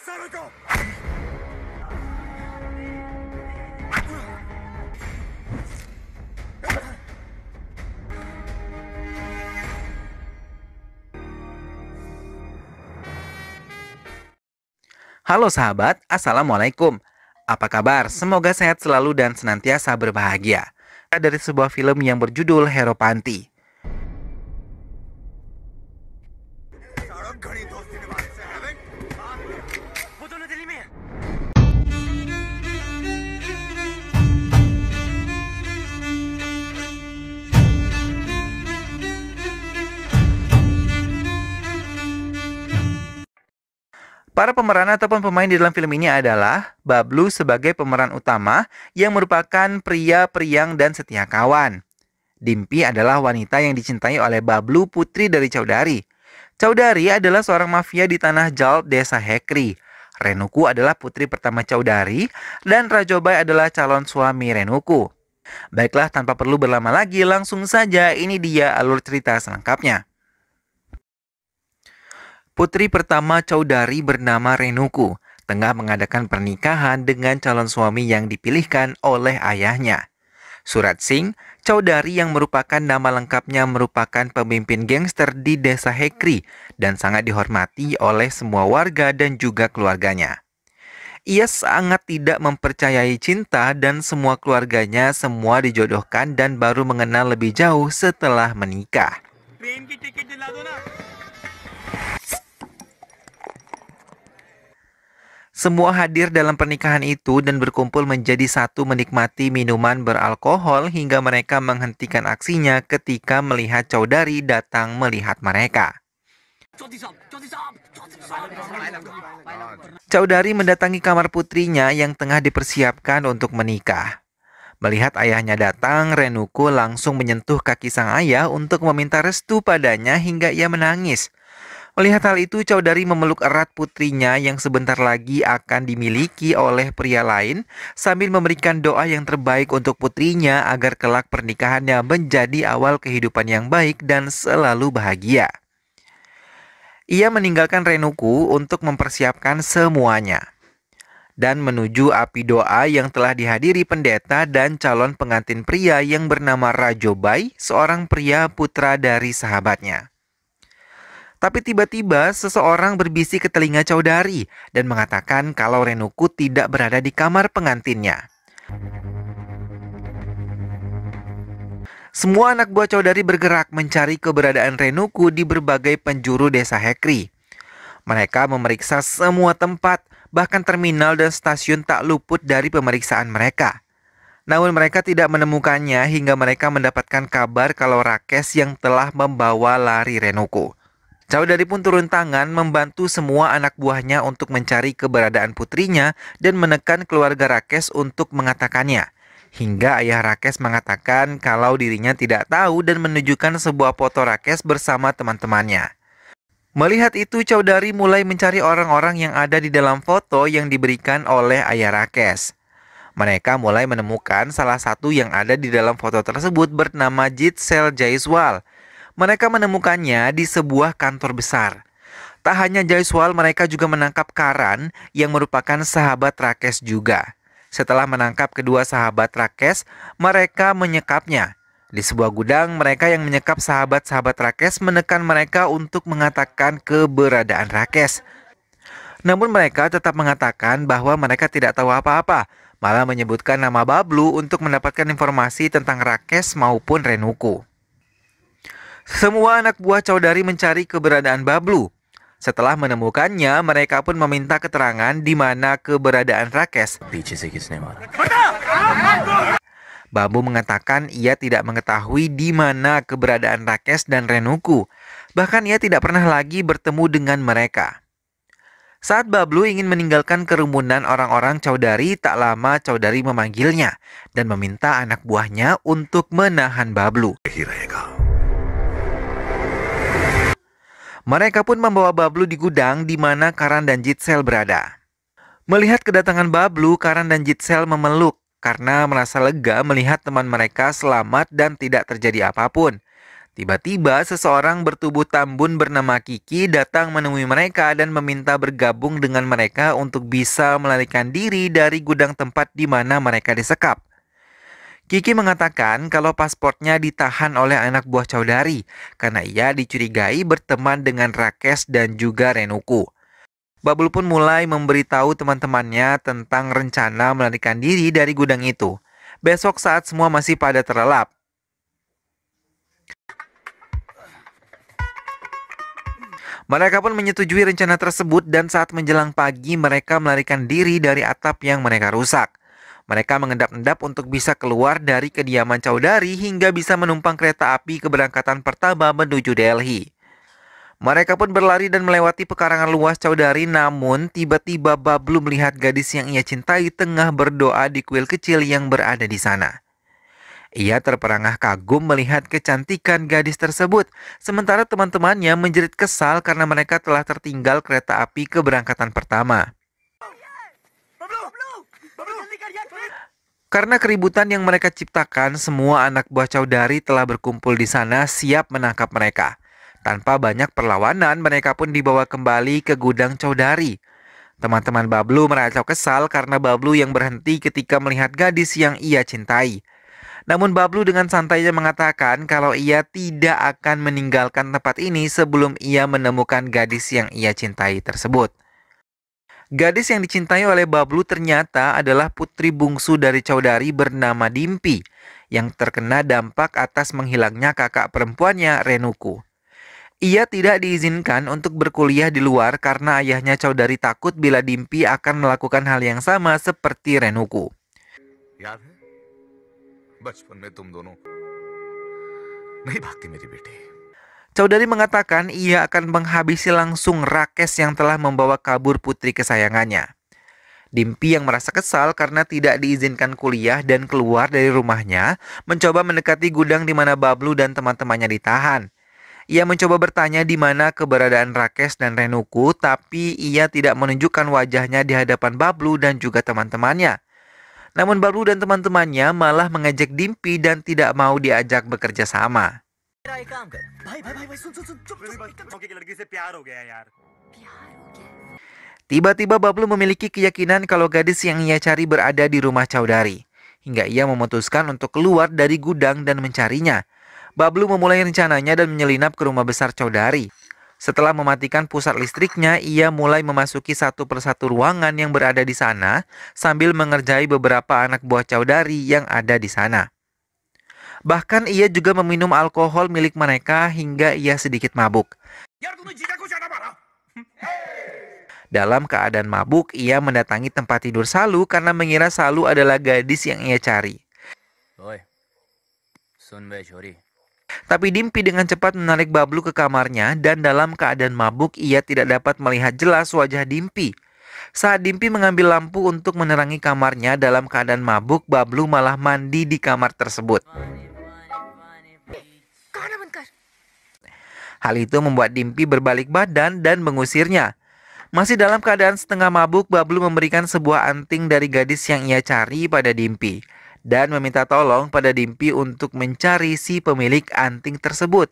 Halo sahabat, Assalamualaikum. Apa kabar? Semoga sehat selalu dan senantiasa berbahagia. Dari sebuah film yang berjudul Hero Panti. Para pemeran ataupun pemain di dalam film ini adalah Bablu sebagai pemeran utama yang merupakan pria periang dan setia kawan. Dimpi adalah wanita yang dicintai oleh Bablu putri dari Caudari. Caudari adalah seorang mafia di tanah Jal desa Hekri. Renuku adalah putri pertama Caudari dan Rajobai adalah calon suami Renuku. Baiklah tanpa perlu berlama lagi langsung saja ini dia alur cerita selengkapnya. Putri pertama Chaudhary bernama Renuku tengah mengadakan pernikahan dengan calon suami yang dipilihkan oleh ayahnya. Surat Singh, Chaudhary yang merupakan nama lengkapnya merupakan pemimpin gangster di desa Hekri dan sangat dihormati oleh semua warga dan juga keluarganya. Ia sangat tidak mempercayai cinta dan semua keluarganya semua dijodohkan dan baru mengenal lebih jauh setelah menikah. Semua hadir dalam pernikahan itu dan berkumpul menjadi satu menikmati minuman beralkohol hingga mereka menghentikan aksinya ketika melihat Caudari datang melihat mereka. Caudari mendatangi kamar putrinya yang tengah dipersiapkan untuk menikah. Melihat ayahnya datang, Renuko langsung menyentuh kaki sang ayah untuk meminta restu padanya hingga ia menangis. Melihat hal itu, Chaudhary memeluk erat putrinya yang sebentar lagi akan dimiliki oleh pria lain sambil memberikan doa yang terbaik untuk putrinya agar kelak pernikahannya menjadi awal kehidupan yang baik dan selalu bahagia. Ia meninggalkan Renuku untuk mempersiapkan semuanya dan menuju api doa yang telah dihadiri pendeta dan calon pengantin pria yang bernama Rajobai, seorang pria putra dari sahabatnya. Tapi tiba-tiba seseorang berbisik ke telinga Caudari dan mengatakan kalau Renuku tidak berada di kamar pengantinnya. Semua anak buah Caudari bergerak mencari keberadaan Renuku di berbagai penjuru desa Hekri. Mereka memeriksa semua tempat, bahkan terminal dan stasiun tak luput dari pemeriksaan mereka. Namun mereka tidak menemukannya hingga mereka mendapatkan kabar kalau Rakes yang telah membawa lari Renuku. Caudari pun turun tangan membantu semua anak buahnya untuk mencari keberadaan putrinya dan menekan keluarga Rakes untuk mengatakannya. Hingga ayah Rakes mengatakan kalau dirinya tidak tahu dan menunjukkan sebuah foto Rakes bersama teman-temannya. Melihat itu, Caudari mulai mencari orang-orang yang ada di dalam foto yang diberikan oleh ayah Rakes. Mereka mulai menemukan salah satu yang ada di dalam foto tersebut bernama Jitsel Jaiswal – mereka menemukannya di sebuah kantor besar. Tak hanya Jaiswal, mereka juga menangkap Karan yang merupakan sahabat Rakes juga. Setelah menangkap kedua sahabat Rakes, mereka menyekapnya. Di sebuah gudang, mereka yang menyekap sahabat-sahabat Rakes menekan mereka untuk mengatakan keberadaan Rakes. Namun mereka tetap mengatakan bahwa mereka tidak tahu apa-apa, malah menyebutkan nama Bablu untuk mendapatkan informasi tentang Rakes maupun Renuku. Semua anak buah Caudari mencari keberadaan Bablu. Setelah menemukannya, mereka pun meminta keterangan di mana keberadaan Rakes. Bambu mengatakan ia tidak mengetahui di mana keberadaan Rakes dan Renuku. Bahkan ia tidak pernah lagi bertemu dengan mereka. Saat Bablu ingin meninggalkan kerumunan orang-orang Caudari, tak lama Caudari memanggilnya dan meminta anak buahnya untuk menahan Bablu. Mereka pun membawa Bablu di gudang di mana Karan dan Jitsel berada. Melihat kedatangan Bablu, Karan dan Jitsel memeluk karena merasa lega melihat teman mereka selamat dan tidak terjadi apapun. Tiba-tiba seseorang bertubuh tambun bernama Kiki datang menemui mereka dan meminta bergabung dengan mereka untuk bisa melarikan diri dari gudang tempat di mana mereka disekap. Kiki mengatakan kalau pasportnya ditahan oleh anak buah Caudari karena ia dicurigai berteman dengan Rakes dan juga Renuku. Babul pun mulai memberitahu teman-temannya tentang rencana melarikan diri dari gudang itu. Besok saat semua masih pada terlelap, Mereka pun menyetujui rencana tersebut dan saat menjelang pagi mereka melarikan diri dari atap yang mereka rusak. Mereka mengendap-endap untuk bisa keluar dari kediaman Chaudhary hingga bisa menumpang kereta api keberangkatan pertama menuju Delhi. Mereka pun berlari dan melewati pekarangan luas Chaudhary namun tiba-tiba Bablu melihat gadis yang ia cintai tengah berdoa di kuil kecil yang berada di sana. Ia terperangah kagum melihat kecantikan gadis tersebut, sementara teman-temannya menjerit kesal karena mereka telah tertinggal kereta api keberangkatan pertama. Karena keributan yang mereka ciptakan, semua anak buah Caudari telah berkumpul di sana siap menangkap mereka. Tanpa banyak perlawanan, mereka pun dibawa kembali ke gudang Caudari. Teman-teman Bablu merasa kesal karena Bablu yang berhenti ketika melihat gadis yang ia cintai. Namun Bablu dengan santainya mengatakan kalau ia tidak akan meninggalkan tempat ini sebelum ia menemukan gadis yang ia cintai tersebut. Gadis yang dicintai oleh Bablu ternyata adalah putri bungsu dari Caudari bernama Dimpi yang terkena dampak atas menghilangnya kakak perempuannya Renuku. Ia tidak diizinkan untuk berkuliah di luar karena ayahnya Caudari takut bila Dimpi akan melakukan hal yang sama seperti Renuku. Saudari mengatakan ia akan menghabisi langsung Rakes yang telah membawa kabur putri kesayangannya. Dimpi yang merasa kesal karena tidak diizinkan kuliah dan keluar dari rumahnya, mencoba mendekati gudang di mana Bablu dan teman-temannya ditahan. Ia mencoba bertanya di mana keberadaan Rakes dan Renuku, tapi ia tidak menunjukkan wajahnya di hadapan Bablu dan juga teman-temannya. Namun Bablu dan teman-temannya malah mengejek Dimpi dan tidak mau diajak bekerja sama. भाई भाई भाई सुन सुन सुन चुप चुप की लड़की से प्यार हो गया यार Tiba-tiba Bablu memiliki keyakinan kalau gadis yang ia cari berada di rumah Caudari. Hingga ia memutuskan untuk keluar dari gudang dan mencarinya. Bablu memulai rencananya dan menyelinap ke rumah besar Caudari. Setelah mematikan pusat listriknya, ia mulai memasuki satu persatu ruangan yang berada di sana sambil mengerjai beberapa anak buah Caudari yang ada di sana. Bahkan ia juga meminum alkohol milik mereka hingga ia sedikit mabuk. Dalam keadaan mabuk, ia mendatangi tempat tidur Salu karena mengira Salu adalah gadis yang ia cari. Tapi Dimpi dengan cepat menarik Bablu ke kamarnya dan dalam keadaan mabuk ia tidak dapat melihat jelas wajah Dimpi. Saat Dimpi mengambil lampu untuk menerangi kamarnya dalam keadaan mabuk, Bablu malah mandi di kamar tersebut. Hal itu membuat Dimpi berbalik badan dan mengusirnya. Masih dalam keadaan setengah mabuk, Bablu memberikan sebuah anting dari gadis yang ia cari pada Dimpi dan meminta tolong pada Dimpi untuk mencari si pemilik anting tersebut.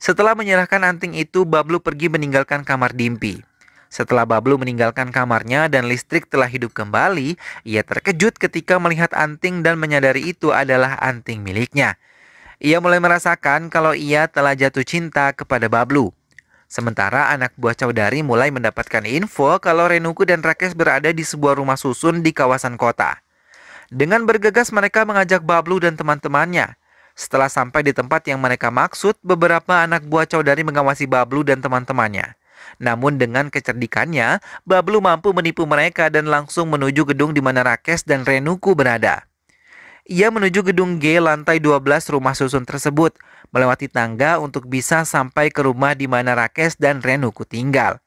Setelah menyerahkan anting itu, Bablu pergi meninggalkan kamar Dimpi. Setelah Bablu meninggalkan kamarnya dan listrik telah hidup kembali, ia terkejut ketika melihat anting dan menyadari itu adalah anting miliknya. Ia mulai merasakan kalau ia telah jatuh cinta kepada Bablu. Sementara anak buah Caudari mulai mendapatkan info kalau Renuku dan Rakes berada di sebuah rumah susun di kawasan kota. Dengan bergegas mereka mengajak Bablu dan teman-temannya. Setelah sampai di tempat yang mereka maksud, beberapa anak buah Caudari mengawasi Bablu dan teman-temannya. Namun dengan kecerdikannya, Bablu mampu menipu mereka dan langsung menuju gedung di mana Rakes dan Renuku berada. Ia menuju gedung G lantai 12 rumah susun tersebut, melewati tangga untuk bisa sampai ke rumah di mana Rakes dan Renuku tinggal.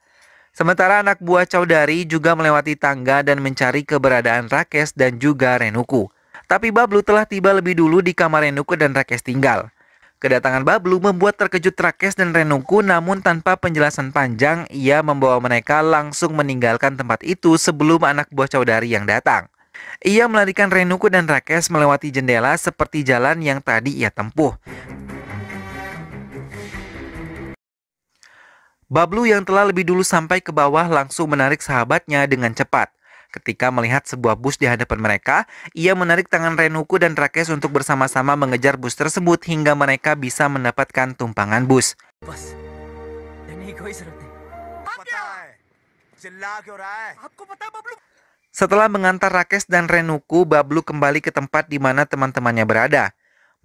Sementara anak buah Caudari juga melewati tangga dan mencari keberadaan Rakes dan juga Renuku. Tapi Bablu telah tiba lebih dulu di kamar Renuku dan Rakes tinggal. Kedatangan Bablu membuat terkejut Rakes dan Renuku namun tanpa penjelasan panjang ia membawa mereka langsung meninggalkan tempat itu sebelum anak buah Caudari yang datang. Ia melarikan Renuku dan Rakes melewati jendela seperti jalan yang tadi ia tempuh. Bablu yang telah lebih dulu sampai ke bawah langsung menarik sahabatnya dengan cepat. Ketika melihat sebuah bus di hadapan mereka, ia menarik tangan Renuku dan Rakes untuk bersama-sama mengejar bus tersebut hingga mereka bisa mendapatkan tumpangan bus. Bus. Setelah mengantar Rakes dan Renuku, Bablu kembali ke tempat di mana teman-temannya berada.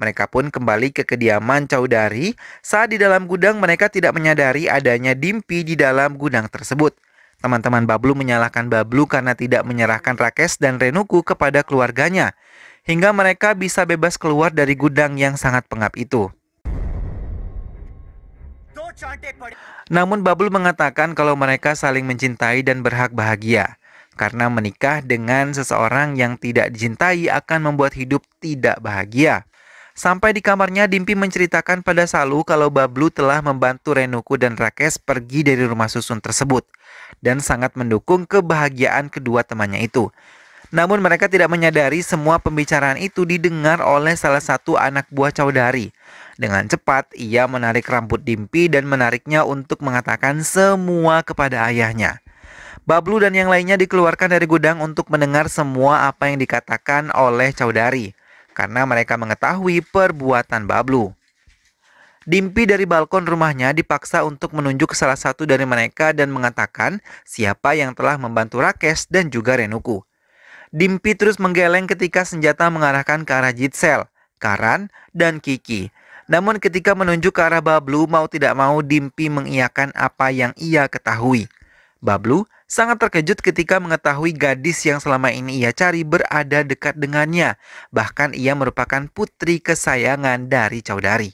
Mereka pun kembali ke kediaman Caudari saat di dalam gudang mereka tidak menyadari adanya Dimpi di dalam gudang tersebut. Teman-teman Bablu menyalahkan Bablu karena tidak menyerahkan Rakes dan Renuku kepada keluarganya. Hingga mereka bisa bebas keluar dari gudang yang sangat pengap itu. Namun Bablu mengatakan kalau mereka saling mencintai dan berhak bahagia karena menikah dengan seseorang yang tidak dicintai akan membuat hidup tidak bahagia. Sampai di kamarnya, Dimpi menceritakan pada Salu kalau Bablu telah membantu Renuku dan Rakes pergi dari rumah susun tersebut dan sangat mendukung kebahagiaan kedua temannya itu. Namun mereka tidak menyadari semua pembicaraan itu didengar oleh salah satu anak buah Caudari. Dengan cepat, ia menarik rambut Dimpi dan menariknya untuk mengatakan semua kepada ayahnya. Bablu dan yang lainnya dikeluarkan dari gudang untuk mendengar semua apa yang dikatakan oleh Caudari karena mereka mengetahui perbuatan Bablu. Dimpi dari balkon rumahnya dipaksa untuk menunjuk salah satu dari mereka dan mengatakan siapa yang telah membantu Rakesh dan juga Renuku. Dimpi terus menggeleng ketika senjata mengarahkan ke arah Jitsel, Karan, dan Kiki. Namun ketika menunjuk ke arah Bablu, mau tidak mau Dimpi mengiyakan apa yang ia ketahui. Bablu sangat terkejut ketika mengetahui gadis yang selama ini ia cari berada dekat dengannya. Bahkan ia merupakan putri kesayangan dari Caudari.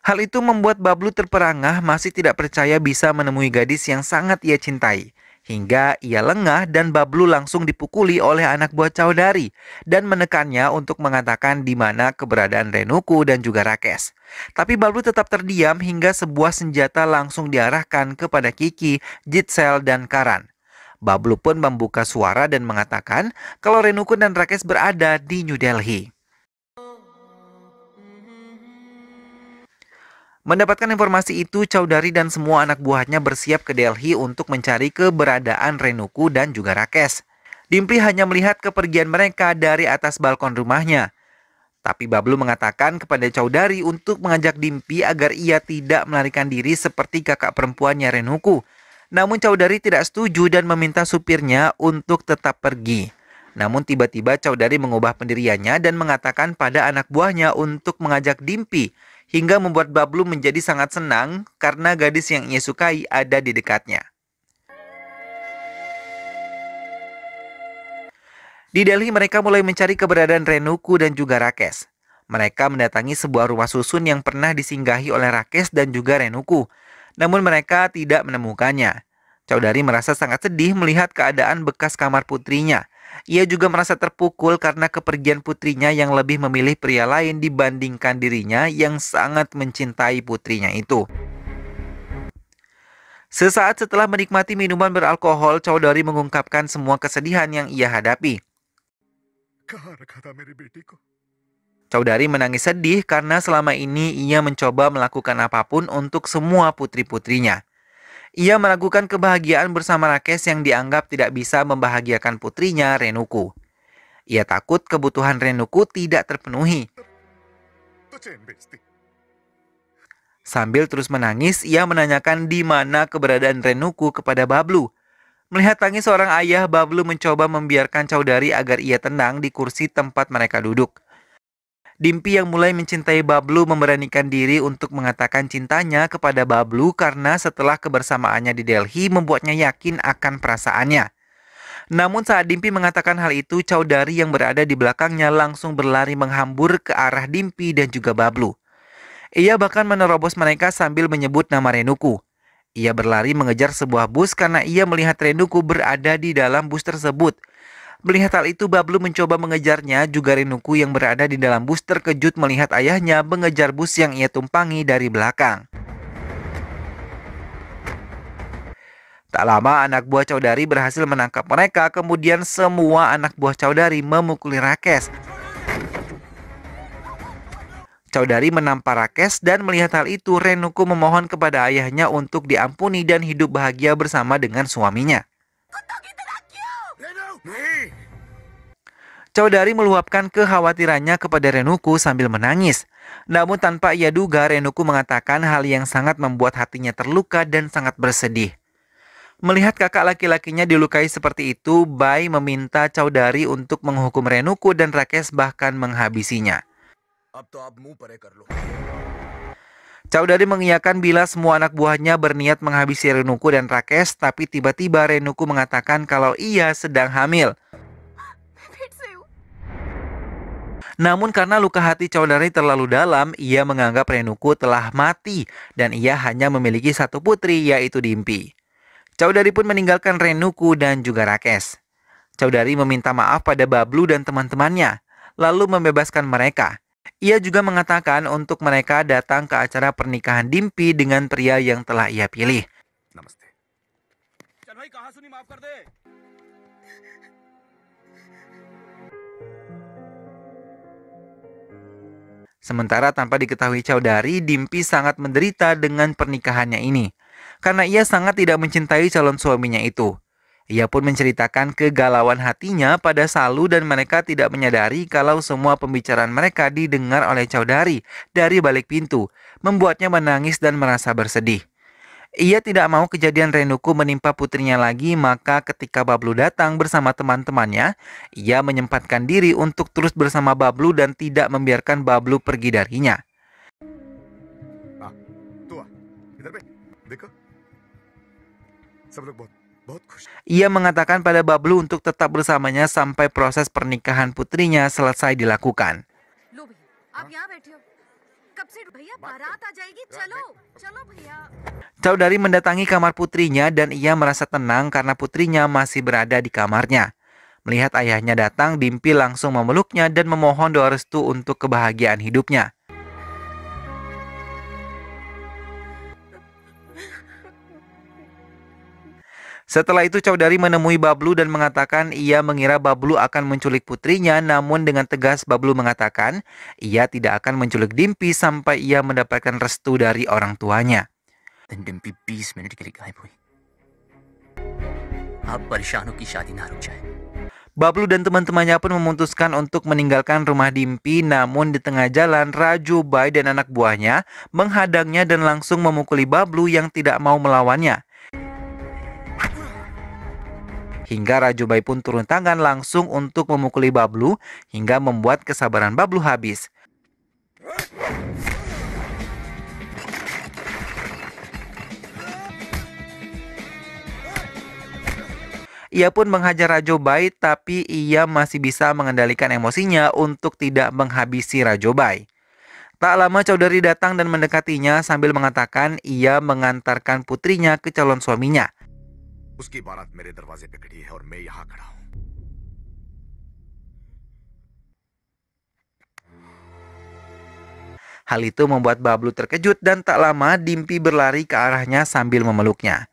Hal itu membuat Bablu terperangah masih tidak percaya bisa menemui gadis yang sangat ia cintai hingga ia lengah dan Bablu langsung dipukuli oleh anak buah Caudari dan menekannya untuk mengatakan di mana keberadaan Renuku dan juga Rakes. Tapi Bablu tetap terdiam hingga sebuah senjata langsung diarahkan kepada Kiki, Jitsel, dan Karan. Bablu pun membuka suara dan mengatakan kalau Renuku dan Rakes berada di New Delhi. Mendapatkan informasi itu, Chaudhary dan semua anak buahnya bersiap ke Delhi untuk mencari keberadaan Renuku dan juga Rakesh. Dimpli hanya melihat kepergian mereka dari atas balkon rumahnya. Tapi Bablu mengatakan kepada Chaudhary untuk mengajak Dimpi agar ia tidak melarikan diri seperti kakak perempuannya Renuku. Namun Chaudhary tidak setuju dan meminta supirnya untuk tetap pergi. Namun tiba-tiba Chaudhary mengubah pendiriannya dan mengatakan pada anak buahnya untuk mengajak Dimpi hingga membuat Bablu menjadi sangat senang karena gadis yang ia sukai ada di dekatnya. Di Delhi mereka mulai mencari keberadaan Renuku dan juga Rakes. Mereka mendatangi sebuah rumah susun yang pernah disinggahi oleh Rakes dan juga Renuku. Namun mereka tidak menemukannya. Caudari merasa sangat sedih melihat keadaan bekas kamar putrinya. Ia juga merasa terpukul karena kepergian putrinya yang lebih memilih pria lain dibandingkan dirinya yang sangat mencintai putrinya itu. Sesaat setelah menikmati minuman beralkohol, Chowdhury mengungkapkan semua kesedihan yang ia hadapi. Chowdhury menangis sedih karena selama ini ia mencoba melakukan apapun untuk semua putri-putrinya. Ia meragukan kebahagiaan bersama Rakes yang dianggap tidak bisa membahagiakan putrinya Renuku. Ia takut kebutuhan Renuku tidak terpenuhi. Sambil terus menangis, ia menanyakan di mana keberadaan Renuku kepada Bablu. Melihat tangis seorang ayah, Bablu mencoba membiarkan Caudari agar ia tenang di kursi tempat mereka duduk. Dimpi yang mulai mencintai Bablu memberanikan diri untuk mengatakan cintanya kepada Bablu karena setelah kebersamaannya di Delhi membuatnya yakin akan perasaannya. Namun saat Dimpi mengatakan hal itu, Caudari yang berada di belakangnya langsung berlari menghambur ke arah Dimpi dan juga Bablu. Ia bahkan menerobos mereka sambil menyebut nama Renuku. Ia berlari mengejar sebuah bus karena ia melihat Renuku berada di dalam bus tersebut – Melihat hal itu, Bablu mencoba mengejarnya, juga Rinuku yang berada di dalam bus terkejut melihat ayahnya mengejar bus yang ia tumpangi dari belakang. Tak lama anak buah Caudari berhasil menangkap mereka, kemudian semua anak buah Caudari memukuli Rakes. Caudari menampar Rakes dan melihat hal itu Renuku memohon kepada ayahnya untuk diampuni dan hidup bahagia bersama dengan suaminya. Caudari meluapkan kekhawatirannya kepada Renuku sambil menangis. Namun tanpa ia duga, Renuku mengatakan hal yang sangat membuat hatinya terluka dan sangat bersedih. Melihat kakak laki-lakinya dilukai seperti itu, Bai meminta Caudari untuk menghukum Renuku dan Rakes bahkan menghabisinya. Caudari mengiyakan bila semua anak buahnya berniat menghabisi Renuku dan Rakes, tapi tiba-tiba Renuku mengatakan kalau ia sedang hamil. Namun karena luka hati Caudari terlalu dalam, ia menganggap Renuku telah mati dan ia hanya memiliki satu putri yaitu Dimpi. Caudari pun meninggalkan Renuku dan juga Rakes. Caudari meminta maaf pada Bablu dan teman-temannya, lalu membebaskan mereka. Ia juga mengatakan untuk mereka datang ke acara pernikahan Dimpi dengan pria yang telah ia pilih. Sementara tanpa diketahui Caudari, Dimpi sangat menderita dengan pernikahannya ini. Karena ia sangat tidak mencintai calon suaminya itu. Ia pun menceritakan kegalauan hatinya pada Salu dan mereka tidak menyadari kalau semua pembicaraan mereka didengar oleh Caudari dari balik pintu, membuatnya menangis dan merasa bersedih. Ia tidak mau kejadian Renuku menimpa putrinya lagi, maka ketika Bablu datang bersama teman-temannya, ia menyempatkan diri untuk terus bersama Bablu dan tidak membiarkan Bablu pergi darinya. Ah, tua, ia mengatakan pada Bablu untuk tetap bersamanya sampai proses pernikahan putrinya selesai dilakukan. dari mendatangi kamar putrinya dan ia merasa tenang karena putrinya masih berada di kamarnya. Melihat ayahnya datang, Dimpi langsung memeluknya dan memohon doa restu untuk kebahagiaan hidupnya. Setelah itu Caudari menemui Bablu dan mengatakan ia mengira Bablu akan menculik putrinya namun dengan tegas Bablu mengatakan ia tidak akan menculik Dimpi sampai ia mendapatkan restu dari orang tuanya. Bablu dan teman-temannya pun memutuskan untuk meninggalkan rumah Dimpi namun di tengah jalan Raju Bai dan anak buahnya menghadangnya dan langsung memukuli Bablu yang tidak mau melawannya hingga Raju Bai pun turun tangan langsung untuk memukuli Bablu hingga membuat kesabaran Bablu habis. Ia pun menghajar Rajo Bai tapi ia masih bisa mengendalikan emosinya untuk tidak menghabisi Rajo Bai. Tak lama Chaudhary datang dan mendekatinya sambil mengatakan ia mengantarkan putrinya ke calon suaminya. उसकी बारात मेरे दरवाजे पे खड़ी है और मैं यहां खड़ा हूं Hal itu membuat Bablu terkejut dan tak lama Dimpi berlari ke arahnya sambil memeluknya.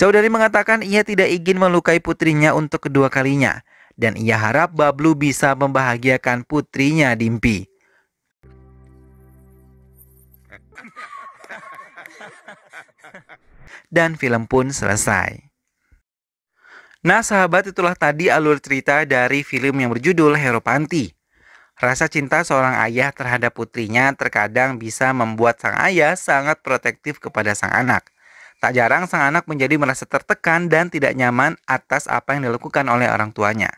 Caudari mengatakan ia tidak ingin melukai putrinya untuk kedua kalinya dan ia harap Bablu bisa membahagiakan putrinya Dimpi. Dan film pun selesai. Nah sahabat itulah tadi alur cerita dari film yang berjudul Hero Panti. Rasa cinta seorang ayah terhadap putrinya terkadang bisa membuat sang ayah sangat protektif kepada sang anak. Tak jarang sang anak menjadi merasa tertekan dan tidak nyaman atas apa yang dilakukan oleh orang tuanya.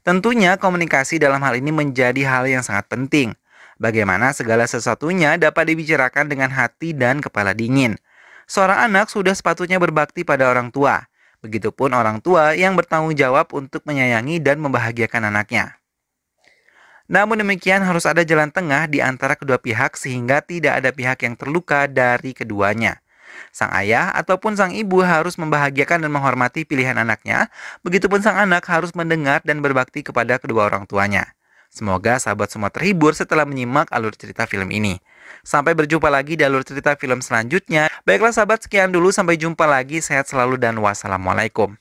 Tentunya komunikasi dalam hal ini menjadi hal yang sangat penting. Bagaimana segala sesuatunya dapat dibicarakan dengan hati dan kepala dingin. Seorang anak sudah sepatutnya berbakti pada orang tua, Begitupun orang tua yang bertanggung jawab untuk menyayangi dan membahagiakan anaknya. Namun demikian harus ada jalan tengah di antara kedua pihak sehingga tidak ada pihak yang terluka dari keduanya. Sang ayah ataupun sang ibu harus membahagiakan dan menghormati pilihan anaknya, begitupun sang anak harus mendengar dan berbakti kepada kedua orang tuanya. Semoga sahabat semua terhibur setelah menyimak alur cerita film ini. Sampai berjumpa lagi di alur cerita film selanjutnya. Baiklah sahabat, sekian dulu. Sampai jumpa lagi. Sehat selalu dan wassalamualaikum.